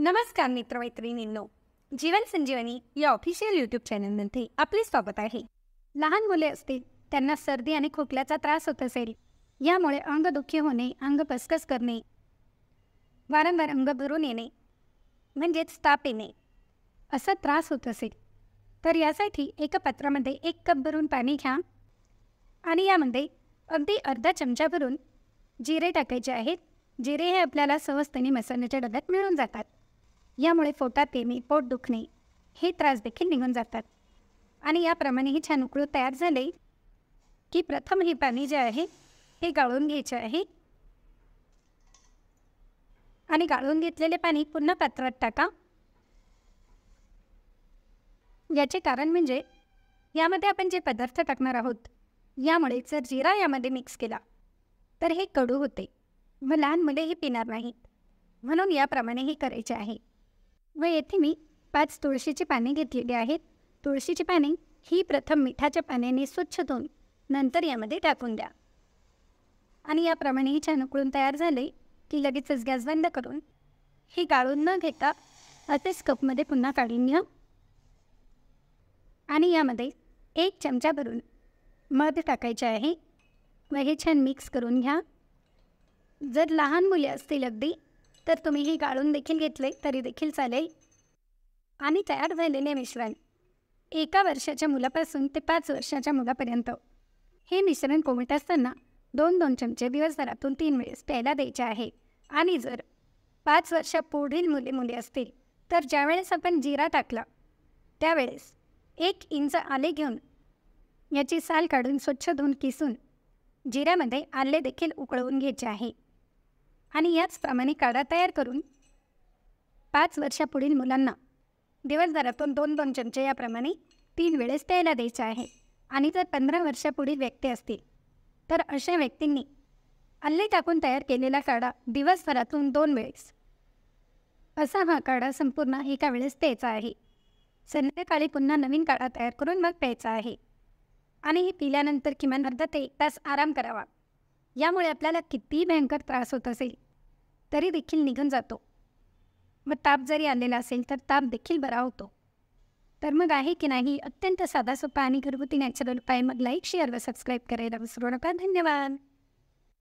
नमस्कार मित्रमैत्रिणींनो जीवन संजीवनी या official YouTube चॅनलमध्ये आपले स्वागत आहे लहान मुले असतील त्यांना सर्दी आणि खोकल्याचा त्रास होत असेल यामुळे अंग दुःखी होणे अंग पसकस करणे वारंवार अंग भरून येणे म्हणजेच ताप येणे असा त्रास होत असेल तर यासाठी एका पात्रामध्ये एक कप भरून पाणी घ्या आणि यामध्ये अगदी अर्धा चमचा भरून जिरे टाकायचे आहेत जिरे हे आपल्याला सहजतेने मसाल्याच्या डब्यात मिळून जातात यामुळे येणे पोट दुखणे हे त्रास देखील निघून जातात आणि याप्रमाणे हे छान उकळू तयार झाले की प्रथम हे पाणी जे आहे हे गाळून घ्यायचे आहे आणि गाळून घेतलेले पाणी पुन्हा पात्रात टाका याचे कारण म्हणजे यामध्ये आपण जे पदार्थ टाकणार आहोत यामुळे जर जिरा यामध्ये मिक्स केला तर हे कडू होते व लहान मुले हे पिणार नाहीत म्हणून याप्रमाणे हे करायचे आहे व येथे मी पाच तुळशीची पाने घेतलेली आहेत तुळशीची पाने ही प्रथम मिठाच्या पाण्याने स्वच्छ धुवून नंतर यामध्ये टाकून द्या आणि याप्रमाणे हे छान उकळून तयार झाले की लगेचच गॅस बंद करून हे गाळून न घेता असेच कपमध्ये पुन्हा काढून घ्या आणि यामध्ये एक चमचा भरून मध टाकायचे आहे व हे छान मिक्स करून घ्या जर लहान मुले असतील अगदी तर तुम्ही ही गाळून देखील घेतले तरी देखील चालेल आणि तयार झालेले मिश्रण एका वर्षाच्या मुलापासून ते पाच वर्षाच्या मुलापर्यंत हे मिश्रण कोमट असताना दोन दोन चमचे दिवसभरातून तीन वेळेस प्यायला द्यायचे आहे आणि जर पाच वर्षा पुढील मुले मुले असतील तर ज्यावेळेस आपण जिरा टाकला त्यावेळेस एक इंच आले घेऊन याची साल काढून स्वच्छ धुवून किसून जिऱ्यामध्ये आले देखील उकळवून घ्यायचे आहे आणि याचप्रमाणे काढा तयार करून पाच वर्षापुढील मुलांना दिवसभरातून दोन दोन चमचे याप्रमाणे तीन वेळेस प्यायला द्यायचे आहे आणि जर पंधरा वर्षापुढील व्यक्ती असतील तर अशा व्यक्तींनी अल्ले टाकून तयार केलेला काढा दिवसभरातून दोन वेळेस असा हा काढा संपूर्ण एका वेळेस प्यायचा आहे संध्याकाळी पुन्हा नवीन काढा तयार करून मग प्यायचा आहे आणि हे पिल्यानंतर किमान अर्धा ते एक तास आराम करावा यामुळे आपल्याला किती भयंकर त्रास होत असेल तरी देखील निघून जातो व ताप जरी आलेला असेल तर ताप देखील बरा होतो तर मग आहे की नाही अत्यंत साधा सोपा आणि घरगुती नॅचरल उपाय मग लाईक शेअर व सबस्क्राईब करायला विसरू नका धन्यवाद